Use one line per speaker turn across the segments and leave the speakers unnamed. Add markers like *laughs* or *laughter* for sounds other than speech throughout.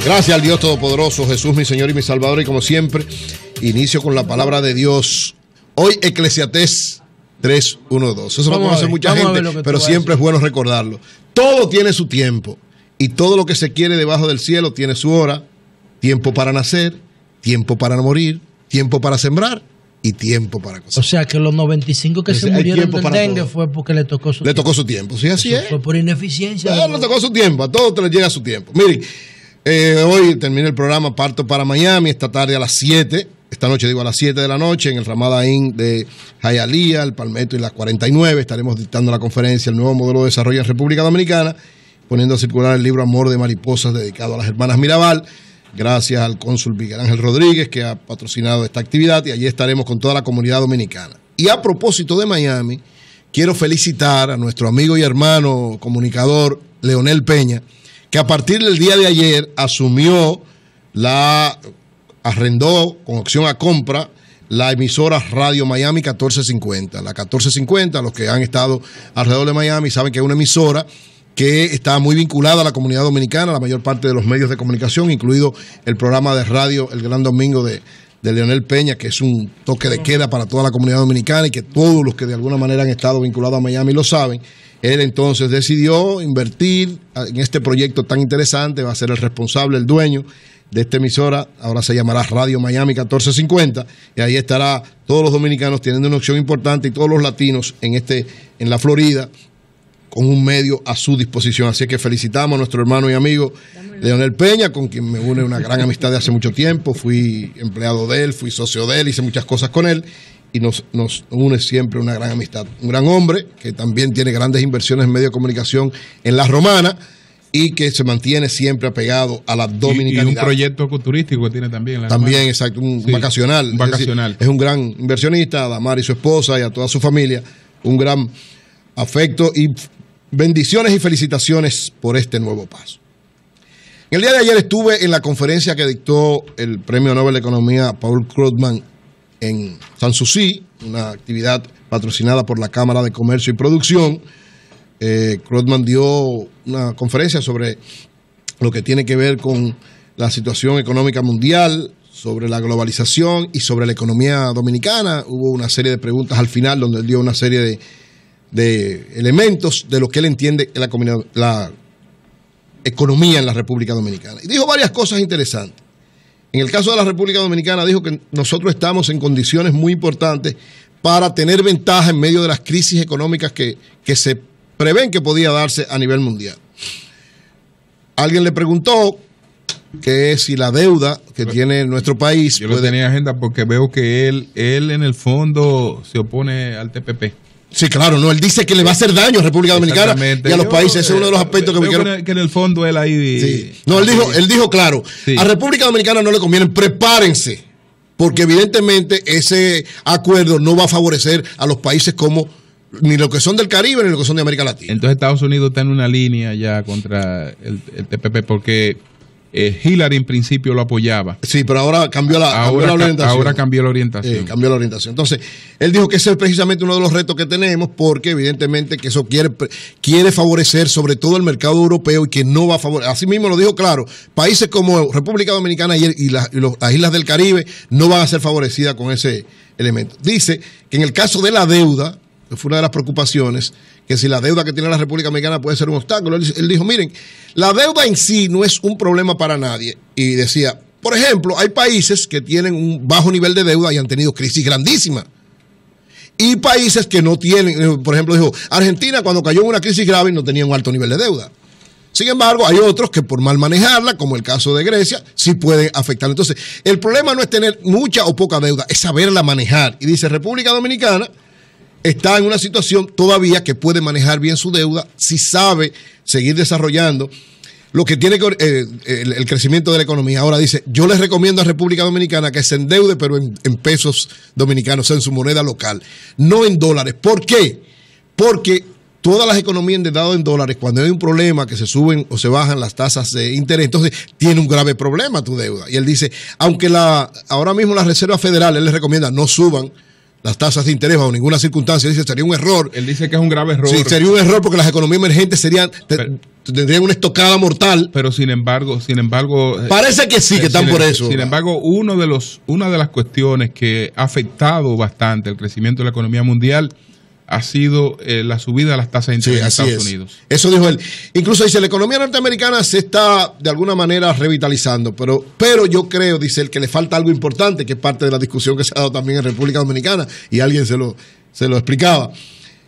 Gracias al Dios Todopoderoso, Jesús, mi Señor y mi Salvador. Y como siempre, inicio con la palabra de Dios. Hoy, Eclesiates 3, 2. Eso vamos lo conoce mucha gente, pero siempre es bueno recordarlo. Todo tiene su tiempo y todo lo que se quiere debajo del cielo tiene su hora. Tiempo para nacer, tiempo para morir, tiempo para sembrar y tiempo para cosas. O sea, que los 95 que se murieron del dengue fue porque le tocó su le tiempo. Le tocó su tiempo, sí, así es. Fue por ineficiencia. no, le tocó su tiempo, a todos les llega su tiempo. Miren, eh, hoy termina el programa, parto para Miami, esta tarde a las 7, esta noche digo a las 7 de la noche, en el Ramada Inn de Jayalía, el Palmetto y las 49, estaremos dictando la conferencia El nuevo modelo de desarrollo en República Dominicana, poniendo a circular el libro Amor de Mariposas dedicado a las hermanas Mirabal gracias al cónsul Miguel Ángel Rodríguez que ha patrocinado esta actividad y allí estaremos con toda la comunidad dominicana. Y a propósito de Miami, quiero felicitar a nuestro amigo y hermano comunicador Leonel Peña, que a partir del día de ayer asumió la, arrendó con opción a compra la emisora Radio Miami 1450. La 1450, los que han estado alrededor de Miami saben que es una emisora que está muy vinculada a la comunidad dominicana, a la mayor parte de los medios de comunicación, incluido el programa de radio El Gran Domingo de, Leonel Peña, que es un toque de queda para toda la comunidad dominicana y que todos los que de alguna manera han estado vinculados a Miami lo saben. Él entonces decidió invertir en este proyecto tan interesante, va a ser el responsable, el dueño de esta emisora, ahora se llamará Radio Miami 1450, y ahí estará todos los dominicanos teniendo una opción importante y todos los latinos en, este, en la Florida con un medio a su disposición. Así que felicitamos a nuestro hermano y amigo Leonel Peña, con quien me une una gran amistad de hace mucho tiempo. Fui empleado de él, fui socio de él, hice muchas cosas con él y nos, une siempre una gran amistad. Un gran hombre que también tiene grandes inversiones en medio de comunicación en La Romana y que se mantiene siempre apegado a la dominicanidad. Y, un proyecto turístico que tiene también. La también, exacto, un vacacional. vacacional. Es, es, un gran inversionista, a Damar y su esposa y a toda su familia. Un gran afecto y Bendiciones y felicitaciones por este nuevo paso. el día de ayer estuve en la conferencia que dictó el Premio Nobel de Economía Paul Krugman en Sanssouci, una actividad patrocinada por la Cámara de Comercio y Producción. Eh, Krugman dio una conferencia sobre lo que tiene que ver con la situación económica mundial, sobre la globalización y sobre la economía dominicana. Hubo una serie de preguntas al final donde él dio una serie de de elementos de lo que él entiende la, la economía en la República Dominicana. Y dijo varias cosas interesantes. En el caso de la República Dominicana dijo que nosotros estamos en condiciones muy importantes para tener ventaja en medio de las crisis económicas que, se prevén que podía darse a nivel mundial. Alguien le preguntó que si la deuda que tiene nuestro país... Yo lo tenía agenda porque veo que él, él en el fondo se opone al TPP. Sí, claro, no. Él dice que le va a hacer daño a República Dominicana y a los países. Ese es eh, uno de los aspectos que me quiero. Que en el fondo él ahí. No, él dijo, él dijo claro. A República Dominicana no le conviene. Prepárense, porque evidentemente ese acuerdo no va a favorecer a los países como ni lo que son del Caribe ni lo que son de América Latina. Entonces Estados Unidos está en una línea ya contra el TPP porque eh, Hillary en principio lo apoyaba. Sí, pero ahora cambió la, orientación. Ahora cambió la orientación. cambió la orientación. Entonces, él dijo que ese es precisamente uno de los retos que tenemos, porque evidentemente que eso quiere, quiere favorecer sobre todo el mercado europeo y que no va a favorecer. Así mismo lo dijo claro, países como República Dominicana y, las islas del Caribe no van a ser favorecidas con ese elemento. Dice que en el caso de la deuda, que fue una de las preocupaciones, que si la deuda que tiene la República Dominicana puede ser un obstáculo. Él, dijo, miren, la deuda en sí no es un problema para nadie. Y decía, por ejemplo, hay países que tienen un bajo nivel de deuda y han tenido crisis grandísima. Y países que no tienen, eh, por ejemplo, dijo, Argentina cuando cayó en una crisis grave no tenía un alto nivel de deuda. Sin embargo, hay otros que por mal manejarla, como el caso de Grecia, sí pueden afectar. Entonces, el problema no es tener mucha o poca deuda, es saberla manejar. Y dice República Dominicana, está en una situación todavía que puede manejar bien su deuda si sabe seguir desarrollando lo que tiene que, eh, el, crecimiento de la economía. Ahora dice, yo les recomiendo a República Dominicana que se endeude, pero en, pesos dominicanos, en su moneda local, no en dólares. ¿Por qué? Porque todas las economías endeudadas en dólares, cuando hay un problema que se suben o se bajan las tasas de interés, entonces tiene un grave problema tu deuda. Y él dice, aunque la, ahora mismo las reservas federales, le les recomienda, no suban las tasas de interés bajo ninguna circunstancia. Dice, sería un error. Él dice que es un grave error. Sí, sería un error porque las economías emergentes serían tendrían una estocada mortal. Pero sin embargo, sin embargo... Eh, Parece que sí, que eh, están por em- eso. Sin embargo, uno de los, una de las cuestiones que ha afectado bastante el crecimiento de la economía mundial ha sido eh, la subida de las tasas de interés en Estados Unidos. Eso dijo él. Incluso dice, la economía norteamericana se está de alguna manera revitalizando, pero, pero yo creo, dice él, que le falta algo importante, que es parte de la discusión que se ha dado también en República Dominicana, y alguien se lo, se lo explicaba.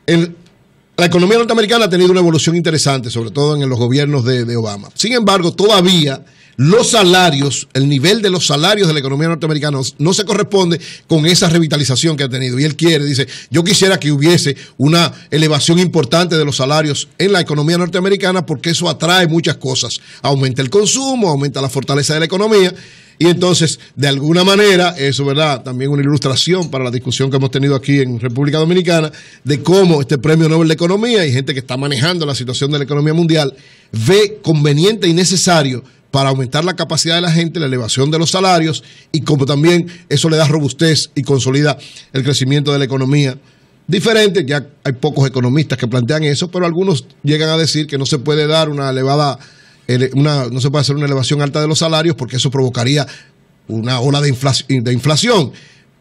la economía norteamericana ha tenido una evolución interesante, sobre todo en los gobiernos de Obama. Sin embargo, todavía los salarios, el nivel de los salarios de la economía norteamericana no se corresponde con esa revitalización que ha tenido. Y él quiere, dice, yo quisiera que hubiese una elevación importante de los salarios en la economía norteamericana porque eso atrae muchas cosas. Aumenta el consumo, aumenta la fortaleza de la economía. Y entonces, de alguna manera, eso, ¿verdad? También una ilustración para la discusión que hemos tenido aquí en República Dominicana de cómo este premio Nobel de Economía y gente que está manejando la situación de la economía mundial ve conveniente y necesario para aumentar la capacidad de la gente, la elevación de los salarios y como también eso le da robustez y consolida el crecimiento de la economía. Diferente, ya hay pocos economistas que plantean eso, pero algunos llegan a decir que no se puede dar una elevada, una, no se puede hacer una elevación alta de los salarios porque eso provocaría una ola de inflación,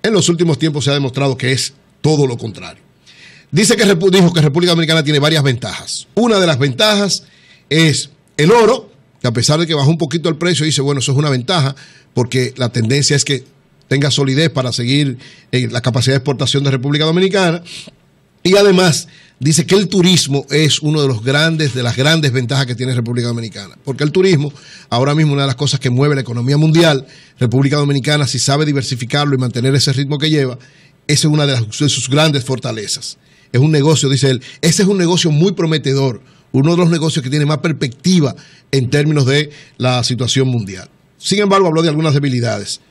En los últimos tiempos se ha demostrado que es todo lo contrario. Dice que dijo que República Dominicana tiene varias ventajas. Una de las ventajas es el oro, que a pesar de que bajó un poquito el precio, dice, bueno, eso es una ventaja, porque la tendencia es que tenga solidez para seguir en la capacidad de exportación de República Dominicana. Y además dice que el turismo es uno de los grandes, de las grandes ventajas que tiene República Dominicana. Porque el turismo, ahora mismo, una de las cosas que mueve la economía mundial, República Dominicana, si sabe diversificarlo y mantener ese ritmo que lleva, esa es una de sus grandes fortalezas. Es un negocio, dice él, ese es un negocio muy prometedor uno de los negocios que tiene más perspectiva en términos de la situación mundial. Sin embargo, habló de algunas debilidades.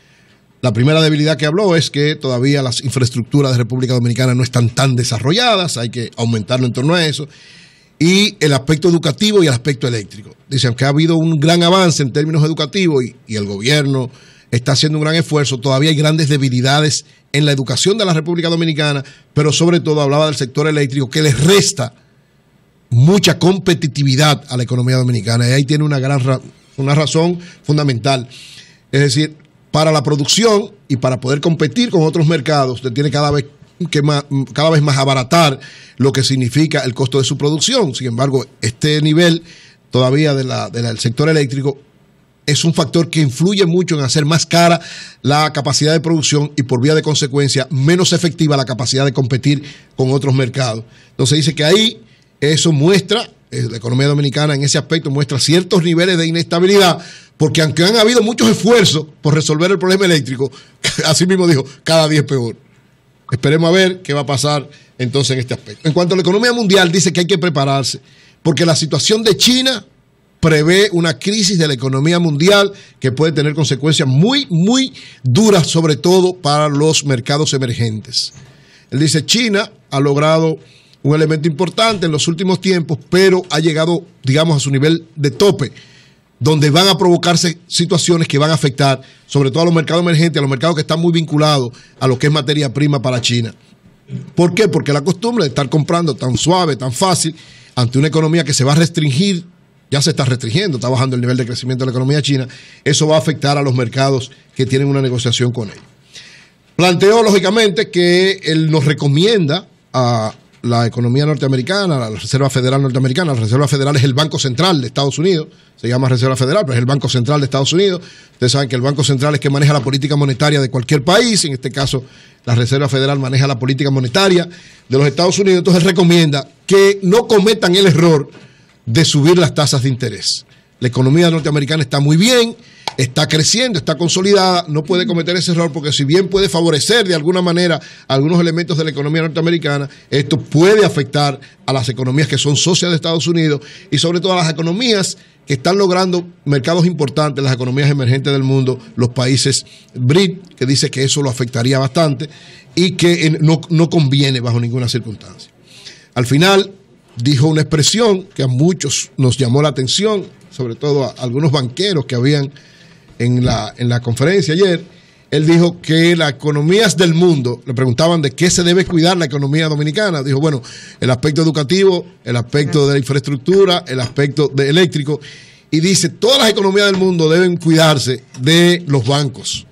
La primera debilidad que habló es que todavía las infraestructuras de República Dominicana no están tan desarrolladas, hay que aumentarlo en torno a eso. Y el aspecto educativo y el aspecto eléctrico. Dicen que ha habido un gran avance en términos educativos y, y el gobierno está haciendo un gran esfuerzo, todavía hay grandes debilidades en la educación de la República Dominicana, pero sobre todo hablaba del sector eléctrico que les resta mucha competitividad a la economía dominicana. Y ahí tiene una gran una razón fundamental. Es decir, para la producción y para poder competir con otros mercados, usted tiene cada vez que más, cada vez más abaratar lo que significa el costo de su producción. Sin embargo, este nivel todavía del sector eléctrico es un factor que influye mucho en hacer más cara la capacidad de producción y por vía de consecuencia menos efectiva la capacidad de competir con otros mercados. Entonces dice que ahí eso muestra, eh, la economía dominicana en ese aspecto muestra ciertos niveles de inestabilidad, porque aunque han habido muchos esfuerzos por resolver el problema eléctrico, *laughs* así mismo dijo, cada día es peor. Esperemos a ver qué va a pasar entonces en este aspecto. En cuanto a la economía mundial, dice que hay que prepararse, porque la situación de China prevé una crisis de la economía mundial que puede tener consecuencias muy, muy duras, sobre todo para los mercados emergentes. Él dice, China ha logrado un elemento importante en los últimos tiempos, pero ha llegado, digamos, a su nivel de tope, donde van a provocarse situaciones que van a afectar, sobre todo a los mercados emergentes, a los mercados que están muy vinculados a lo que es materia prima para China. ¿Por qué? Porque la costumbre de estar comprando tan suave, tan fácil, ante una economía que se va a restringir, ya se está restringiendo, está bajando el nivel de crecimiento de la economía china, eso va a afectar a los mercados que tienen una negociación con ellos. Planteó, lógicamente, que él nos recomienda a la economía norteamericana, la Reserva Federal norteamericana. La Reserva Federal es el Banco Central de Estados Unidos, se llama Reserva Federal, pero es el Banco Central de Estados Unidos. Ustedes saben que el Banco Central es que maneja la política monetaria de cualquier país, en este caso la Reserva Federal maneja la política monetaria de los Estados Unidos, entonces recomienda que no cometan el error de subir las tasas de interés. La economía norteamericana está muy bien, está creciendo, está consolidada, no puede cometer ese error porque si bien puede favorecer de alguna manera algunos elementos de la economía norteamericana, esto puede afectar a las economías que son socias de Estados Unidos y sobre todo a las economías que están logrando mercados importantes, las economías emergentes del mundo, los países BRIC, que dice que eso lo afectaría bastante y que eh, no, no conviene bajo ninguna circunstancia. Al final, dijo una expresión que a muchos nos llamó la atención, sobre todo a algunos banqueros que habían en la, conferencia ayer, él dijo que las economías del mundo, le preguntaban de qué se debe cuidar la economía dominicana, dijo, bueno, el aspecto educativo, el aspecto de la infraestructura, el aspecto de eléctrico, y dice, todas las economías del mundo deben cuidarse de los bancos.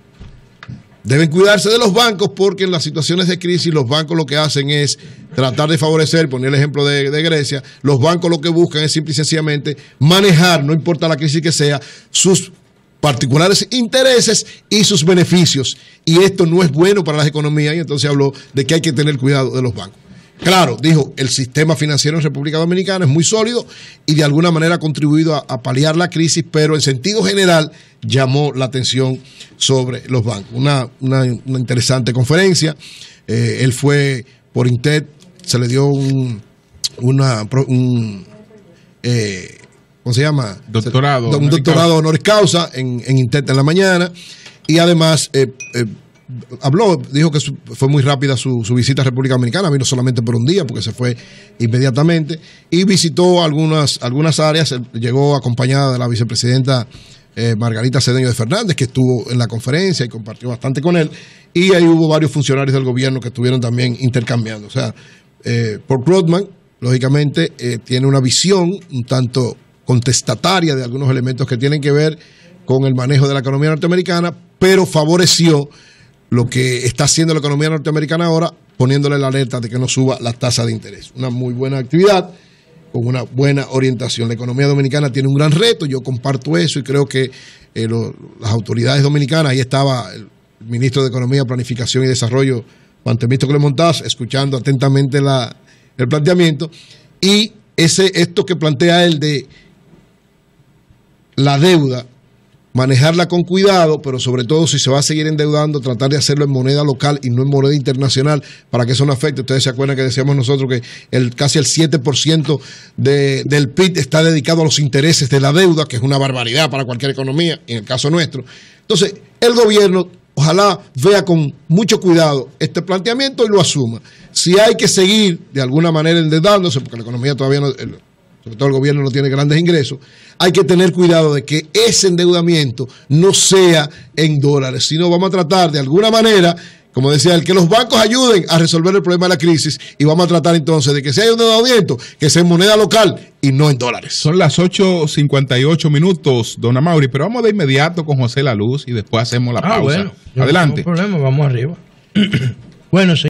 Deben cuidarse de los bancos porque en las situaciones de crisis los bancos lo que hacen es tratar de favorecer, poner el ejemplo de, de, Grecia, los bancos lo que buscan es simple y sencillamente manejar, no importa la crisis que sea, sus particulares intereses y sus beneficios. Y esto no es bueno para las economías y entonces habló de que hay que tener cuidado de los bancos. Claro, dijo, el sistema financiero en República Dominicana es muy sólido y de alguna manera ha contribuido a, paliar la crisis, pero en sentido general llamó la atención sobre los bancos. Una, interesante conferencia. Eh, él fue por Intet, se le dio un, una, un, eh, ¿cómo se llama? Doctorado. Un doctorado honoris causa en, Intenta en la mañana. Y además eh, eh, habló, dijo que fue muy rápida su, visita a República Dominicana, vino solamente por un día porque se fue inmediatamente. Y visitó algunas, algunas áreas, llegó acompañada de la vicepresidenta. Eh, Margarita Cedeño de Fernández, que estuvo en la conferencia y compartió bastante con él, y ahí hubo varios funcionarios del gobierno que estuvieron también intercambiando. O sea, por Rodman, lógicamente, tiene una visión un tanto contestataria de algunos elementos que tienen que ver con el manejo de la economía norteamericana, pero favoreció lo que está haciendo la economía norteamericana ahora, poniéndole la alerta de que no suba la tasa de interés. Una muy buena actividad con una buena orientación. La economía dominicana tiene un gran reto, yo comparto eso y creo que eh, las autoridades dominicanas, ahí estaba el ministro de Economía, Planificación y Desarrollo, Juan Temisto Clemontaz, escuchando atentamente el planteamiento, y ese, esto que plantea él de la deuda, manejarla con cuidado, pero sobre todo si se va a seguir endeudando, tratar de hacerlo en moneda local y no en moneda internacional para que eso no afecte. Ustedes se acuerdan que decíamos nosotros que el, casi el 7% del PIB está dedicado a los intereses de la deuda, que es una barbaridad para cualquier economía, en el caso nuestro. Entonces, el gobierno ojalá vea con mucho cuidado este planteamiento y lo asuma. Si hay que seguir de alguna manera endeudándose, porque la economía todavía no, sobre todo el gobierno no tiene grandes ingresos, hay que tener cuidado de que ese endeudamiento no sea en dólares, sino vamos a tratar de alguna manera como decía él, que los bancos ayuden a resolver el problema de la crisis y vamos a tratar entonces de que sea hay un endeudamiento, que sea en moneda local y no en dólares. Son las 8.58 minutos, don Mauri, pero vamos de inmediato con José La Luz y después hacemos la ah, pausa. Adelante. No problema, vamos arriba. *clears throat* bueno, sí.